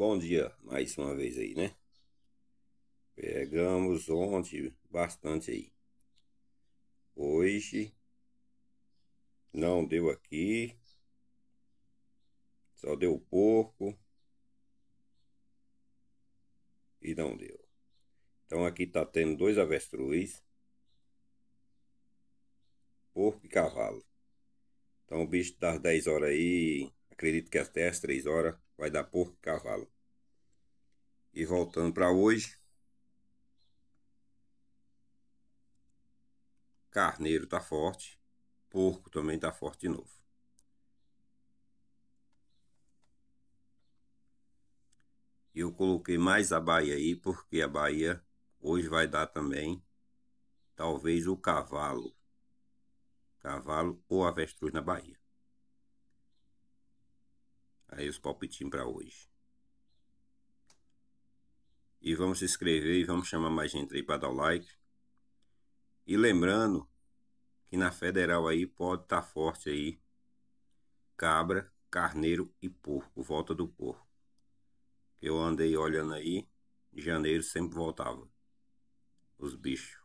Bom dia, mais uma vez aí, né? Pegamos ontem bastante aí. Hoje não deu aqui. Só deu porco E não deu. Então aqui tá tendo dois avestruz. Porco e cavalo. Então o bicho das tá 10 horas aí. Acredito que até as 3 horas Vai dar porco e cavalo. E voltando para hoje. Carneiro tá forte. Porco também tá forte de novo. E eu coloquei mais a Bahia aí, porque a Bahia hoje vai dar também, talvez, o cavalo. Cavalo ou avestruz na Bahia. Aí os palpitinhos para hoje. E vamos se inscrever e vamos chamar mais gente aí para dar o like. E lembrando que na federal aí pode estar tá forte aí cabra, carneiro e porco, volta do porco. Eu andei olhando aí, em janeiro sempre voltava os bichos.